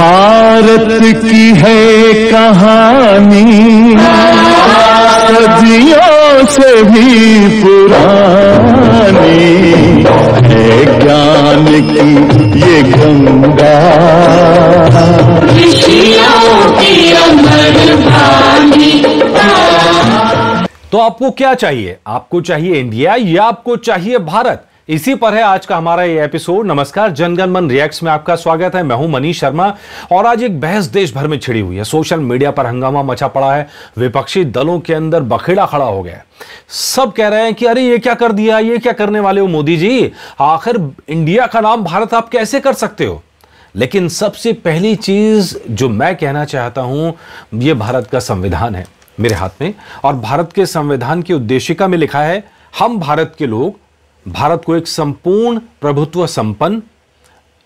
भारत की है कहानी सदियों से भी पुरानी है ज्ञान की ये गंगा तो आपको क्या चाहिए आपको चाहिए इंडिया या आपको चाहिए भारत इसी पर है आज का हमारा ये एपिसोड नमस्कार जनगण मन रिएक्ट्स में आपका स्वागत है मैं हूं मनीष शर्मा और आज एक बहस देश भर में छिड़ी हुई है सोशल मीडिया पर हंगामा मचा पड़ा है विपक्षी दलों के अंदर बखेड़ा खड़ा हो गया है सब कह रहे हैं कि अरे ये क्या कर दिया ये क्या करने वाले हो मोदी जी आखिर इंडिया का नाम भारत आप कैसे कर सकते हो लेकिन सबसे पहली चीज जो मैं कहना चाहता हूं ये भारत का संविधान है मेरे हाथ में और भारत के संविधान की उद्देशिका में लिखा है हम भारत के लोग भारत को एक संपूर्ण प्रभुत्व संपन्न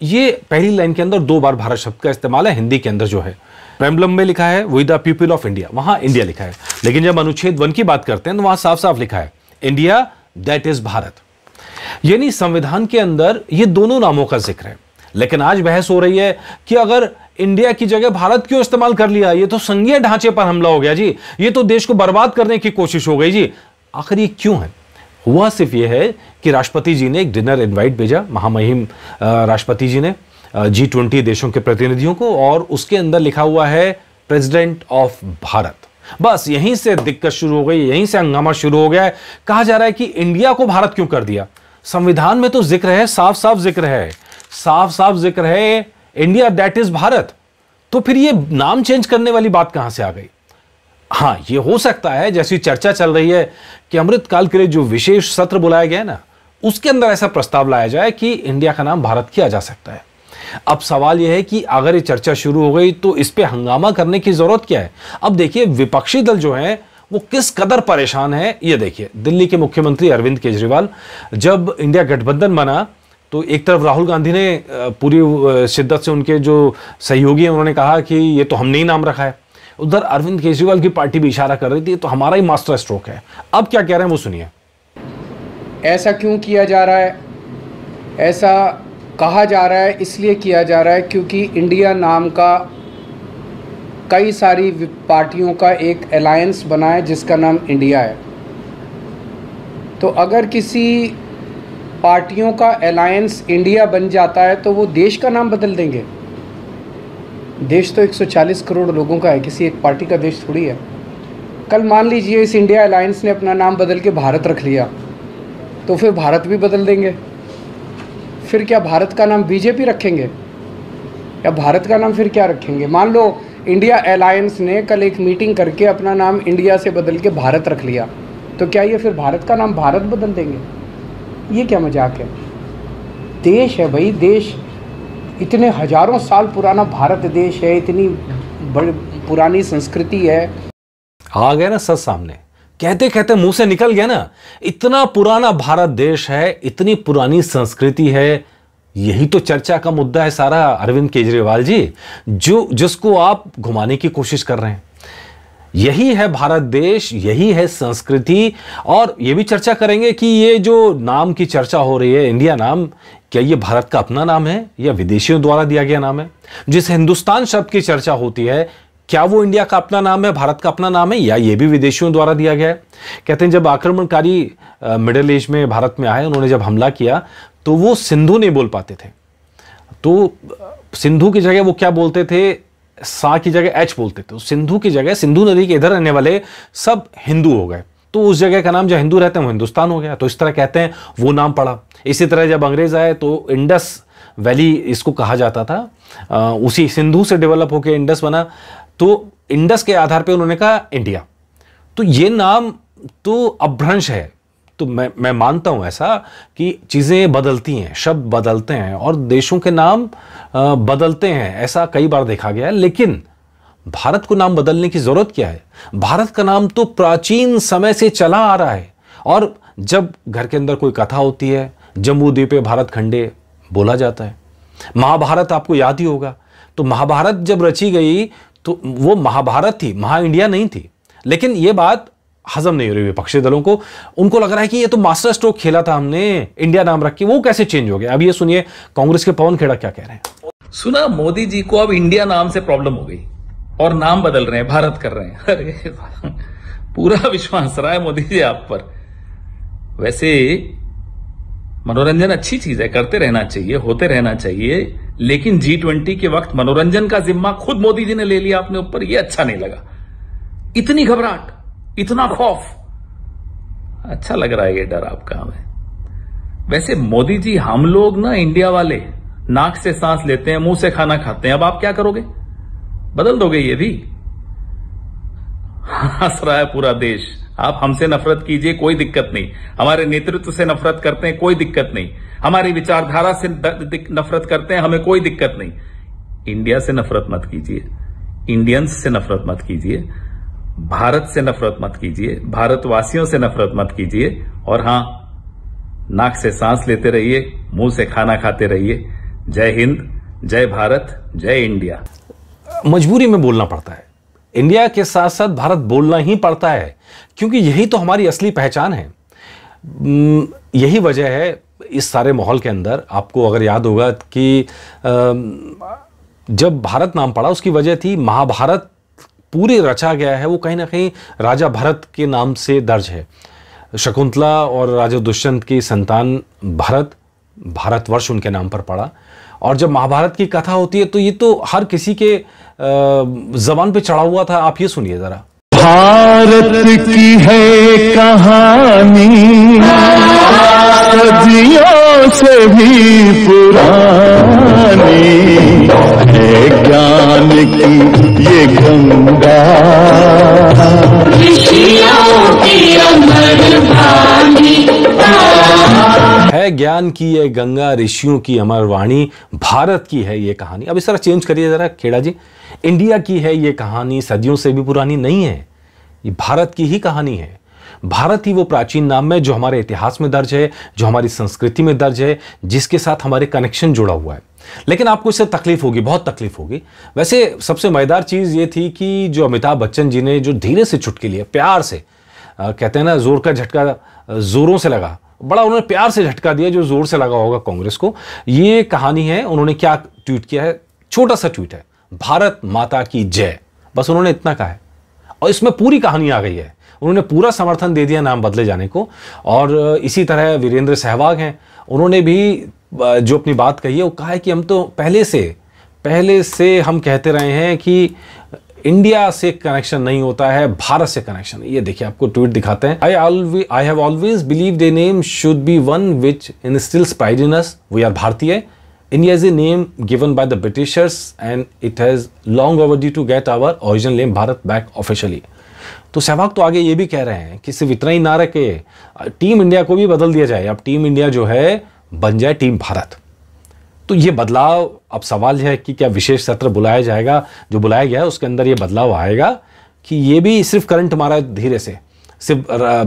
ये पहली लाइन के अंदर दो बार भारत शब्द का इस्तेमाल है हिंदी के अंदर जो है प्रेमलम में लिखा है with the people of India वहां इंडिया लिखा है लेकिन जब अनुच्छेद वन की बात करते हैं तो वहां साफ साफ लिखा है इंडिया दैट इज भारत यानी संविधान के अंदर ये दोनों नामों का जिक्र है लेकिन आज बहस हो रही है कि अगर इंडिया की जगह भारत क्यों इस्तेमाल कर लिया ये तो संघीय ढांचे पर हमला हो गया जी ये तो देश को बर्बाद करने की कोशिश हो गई जी आखिर ये क्यों है हुआ सिर्फ यह है कि राष्ट्रपति जी ने एक डिनर इनवाइट भेजा महामहिम राष्ट्रपति जी ने जी ट्वेंटी देशों के प्रतिनिधियों को और उसके अंदर लिखा हुआ है प्रेसिडेंट ऑफ भारत बस यहीं से दिक्कत शुरू हो गई यहीं से हंगामा शुरू हो गया है कहा जा रहा है कि इंडिया को भारत क्यों कर दिया संविधान में तो जिक्र है साफ साफ जिक्र है साफ साफ जिक्र है इंडिया दैट इज भारत तो फिर ये नाम चेंज करने वाली बात कहां से आ गई हाँ ये हो सकता है जैसी चर्चा चल रही है कि अमृतकाल के लिए जो विशेष सत्र बुलाया गया है ना उसके अंदर ऐसा प्रस्ताव लाया जाए कि इंडिया का नाम भारत किया जा सकता है अब सवाल यह है कि अगर ये चर्चा शुरू हो गई तो इस पर हंगामा करने की जरूरत क्या है अब देखिए विपक्षी दल जो है वो किस कदर परेशान है ये देखिए दिल्ली के मुख्यमंत्री अरविंद केजरीवाल जब इंडिया गठबंधन बना तो एक तरफ राहुल गांधी ने पूरी शिद्दत से उनके जो सहयोगी हैं उन्होंने कहा कि ये तो हमने ही नाम रखा है उधर अरविंद केजरीवाल की पार्टी भी इशारा कर रही थी तो हमारा ही मास्टर स्ट्रोक है अब क्या कह रहे हैं वो सुनिए ऐसा क्यों किया जा रहा है ऐसा कहा जा रहा है इसलिए किया जा रहा है क्योंकि इंडिया नाम का कई सारी पार्टियों का एक अलायंस बना है जिसका नाम इंडिया है तो अगर किसी पार्टियों का अलायंस इंडिया बन जाता है तो वो देश का नाम बदल देंगे देश तो 140 करोड़ लोगों का है किसी एक पार्टी का देश थोड़ी है कल मान लीजिए इस इंडिया अलायंस ने अपना नाम बदल के भारत रख लिया तो फिर भारत भी बदल देंगे फिर क्या भारत का नाम बीजेपी रखेंगे या भारत का नाम फिर क्या रखेंगे मान लो इंडिया अलायंस ने कल एक मीटिंग करके अपना नाम इंडिया से बदल के भारत रख लिया तो क्या ये फिर भारत का नाम भारत बदल देंगे ये क्या मजाक है देश है भाई देश इतने हजारों साल पुराना भारत देश है इतनी बड़ी पुरानी संस्कृति है आ गया ना सच सामने कहते कहते मुंह से निकल गया ना इतना पुराना भारत देश है इतनी पुरानी संस्कृति है यही तो चर्चा का मुद्दा है सारा अरविंद केजरीवाल जी जो जिसको आप घुमाने की कोशिश कर रहे हैं यही है भारत देश यही है संस्कृति और ये भी चर्चा करेंगे कि ये जो नाम की चर्चा हो रही है इंडिया नाम क्या ये भारत का अपना नाम है या विदेशियों द्वारा दिया गया नाम है जिस हिंदुस्तान शब्द की चर्चा होती है क्या वो इंडिया का अपना नाम है भारत का अपना नाम है या ये भी विदेशियों द्वारा दिया गया है कहते हैं जब आक्रमणकारी मिडिल एज में भारत में आए उन्होंने जब हमला किया तो वो सिंधु नहीं बोल पाते थे तो सिंधु की जगह वो क्या बोलते थे सा की जगह एच बोलते थे तो सिंधु की जगह सिंधु नदी के इधर रहने वाले सब हिंदू हो गए तो उस जगह का नाम जो हिंदू रहते हैं वो हिंदुस्तान हो गया तो इस तरह कहते हैं वो नाम पड़ा इसी तरह जब अंग्रेज आए तो इंडस वैली इसको कहा जाता था आ, उसी सिंधु से डेवलप होकर इंडस बना तो इंडस के आधार पे उन्होंने कहा इंडिया तो ये नाम तो अभ्रंश है तो मैं मैं मानता हूं ऐसा कि चीज़ें बदलती हैं शब्द बदलते हैं और देशों के नाम बदलते हैं ऐसा कई बार देखा गया है लेकिन भारत को नाम बदलने की ज़रूरत क्या है भारत का नाम तो प्राचीन समय से चला आ रहा है और जब घर के अंदर कोई कथा होती है जम्मू द्वीप भारत खंडे बोला जाता है महाभारत आपको याद ही होगा तो महाभारत जब रची गई तो वो महाभारत थी महा इंडिया नहीं थी लेकिन ये बात हजम नहीं हो रही विपक्षी दलों को उनको लग रहा है कि ये तो मास्टर स्ट्रोक खेला था हमने इंडिया नाम रख के वो कैसे चेंज हो गया अब ये सुनिए कांग्रेस के पवन खेड़ा क्या कह रहे हैं सुना मोदी जी को अब इंडिया नाम से प्रॉब्लम हो गई और नाम बदल रहे हैं भारत कर रहे हैं अरे पूरा विश्वास रहा है मोदी जी आप पर वैसे मनोरंजन अच्छी चीज है करते रहना चाहिए होते रहना चाहिए लेकिन जी ट्वेंटी के वक्त मनोरंजन का जिम्मा खुद मोदी जी ने ले लिया अपने ऊपर यह अच्छा नहीं लगा इतनी घबराहट इतना खौफ अच्छा लग रहा है ये डर आपका हमें वैसे मोदी जी हम लोग ना इंडिया वाले नाक से सांस लेते हैं मुंह से खाना खाते हैं अब आप क्या करोगे बदल दोगे ये भी हंस रहा है पूरा देश आप हमसे नफरत कीजिए कोई दिक्कत नहीं हमारे नेतृत्व से नफरत करते हैं कोई दिक्कत नहीं हमारी विचारधारा से नफरत करते हैं हमें कोई दिक्कत नहीं इंडिया से नफरत मत कीजिए इंडियंस से नफरत मत कीजिए भारत से नफरत मत कीजिए भारतवासियों से नफरत मत कीजिए और हां नाक से सांस लेते रहिए मुंह से खाना खाते रहिए जय हिंद जय भारत जय इंडिया मजबूरी में बोलना पड़ता है इंडिया के साथ साथ भारत बोलना ही पड़ता है क्योंकि यही तो हमारी असली पहचान है यही वजह है इस सारे माहौल के अंदर आपको अगर याद होगा कि जब भारत नाम पड़ा उसकी वजह थी महाभारत पूरे रचा गया है वो कहीं ना कहीं राजा भरत के नाम से दर्ज है शकुंतला और राजा दुष्यंत की संतान भरत भारतवर्ष उनके नाम पर पड़ा और जब महाभारत की कथा होती है तो ये तो हर किसी के जबान पे चढ़ा हुआ था आप ये सुनिए ज़रा भारत की है कहानी सदियों से भी पुरानी है ज्ञान की ये गंगा है ज्ञान की ये गंगा ऋषियों की अमर वाणी भारत की है ये कहानी अब इस तरह चेंज करिए जरा खेड़ा जी इंडिया की है ये कहानी सदियों से भी पुरानी नहीं है ये भारत की ही कहानी है भारत ही वो प्राचीन नाम है जो हमारे इतिहास में दर्ज है जो हमारी संस्कृति में दर्ज है जिसके साथ हमारे कनेक्शन जुड़ा हुआ है लेकिन आपको इससे तकलीफ होगी बहुत तकलीफ होगी वैसे सबसे मजेदार चीज़ ये थी कि जो अमिताभ बच्चन जी ने जो धीरे से छुटके लिया प्यार से आ, कहते हैं ना जोर का झटका जोरों से लगा बड़ा उन्होंने प्यार से झटका दिया जो जोर से लगा होगा कांग्रेस को ये कहानी है उन्होंने क्या ट्वीट किया है छोटा सा ट्वीट है भारत माता की जय बस उन्होंने इतना कहा है और इसमें पूरी कहानी आ गई है उन्होंने पूरा समर्थन दे दिया नाम बदले जाने को और इसी तरह वीरेंद्र सहवाग हैं उन्होंने भी जो अपनी बात कही है वो कहा है कि हम तो पहले से पहले से हम कहते रहे हैं कि इंडिया से कनेक्शन नहीं होता है भारत से कनेक्शन ये देखिए आपको ट्वीट दिखाते हैं I I have always believe the name should be one which instils pride in us we are Bharatiya India is a name given by the Britishers and it has long overdue to get our original name Bharat back officially. तो सहवाग तो आगे ये भी कह रहे हैं कि सिर्फ इतना ही ना रखे टीम इंडिया को भी बदल दिया जाए अब टीम इंडिया जो है बन जाए टीम भारत तो ये बदलाव अब सवाल है कि क्या विशेष सत्र बुलाया जाएगा जो बुलाया गया है उसके अंदर ये बदलाव आएगा कि ये भी सिर्फ करंट हमारा धीरे से सिर्फ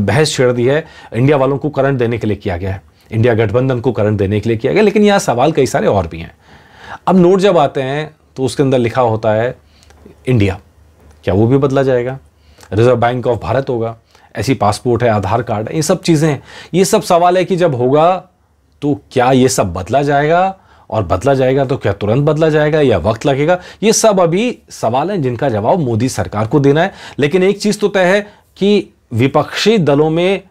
बहस छेड़ दी है इंडिया वालों को करंट देने के लिए किया गया है इंडिया गठबंधन को करंट देने के लिए किया गया लेकिन यहाँ सवाल कई सारे और भी हैं अब नोट जब आते हैं तो उसके अंदर लिखा होता है इंडिया क्या वो भी बदला जाएगा रिजर्व बैंक ऑफ भारत होगा ऐसी पासपोर्ट है आधार कार्ड है ये सब चीज़ें हैं ये सब सवाल है कि जब होगा तो क्या ये सब बदला जाएगा और बदला जाएगा तो क्या तुरंत बदला जाएगा या वक्त लगेगा ये सब अभी सवाल हैं जिनका जवाब मोदी सरकार को देना है लेकिन एक चीज़ तो तय है कि विपक्षी दलों में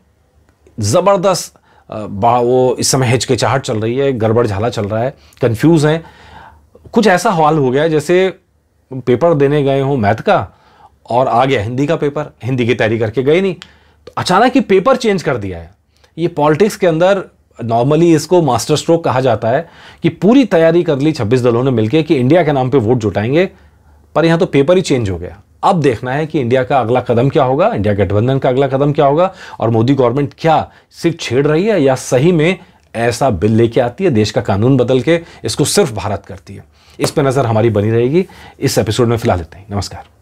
ज़बरदस्त बा वो इस समय हिचकिचाहट चल रही है गड़बड़ झाला चल रहा है कंफ्यूज हैं कुछ ऐसा हाल हो गया जैसे पेपर देने गए हों मैथ का और आ गया हिंदी का पेपर हिंदी की तैयारी करके गए नहीं तो अचानक ही पेपर चेंज कर दिया है ये पॉलिटिक्स के अंदर नॉर्मली इसको मास्टर स्ट्रोक कहा जाता है कि पूरी तैयारी कर ली 26 दलों ने मिलकर कि इंडिया के नाम पे वोट जुटाएंगे पर यहाँ तो पेपर ही चेंज हो गया अब देखना है कि इंडिया का अगला कदम क्या होगा इंडिया गठबंधन का अगला कदम क्या होगा और मोदी गवर्नमेंट क्या सिर्फ छेड़ रही है या सही में ऐसा बिल लेके आती है देश का कानून बदल के इसको सिर्फ भारत करती है इस पर नज़र हमारी बनी रहेगी इस एपिसोड में फिलहाल इतना ही नमस्कार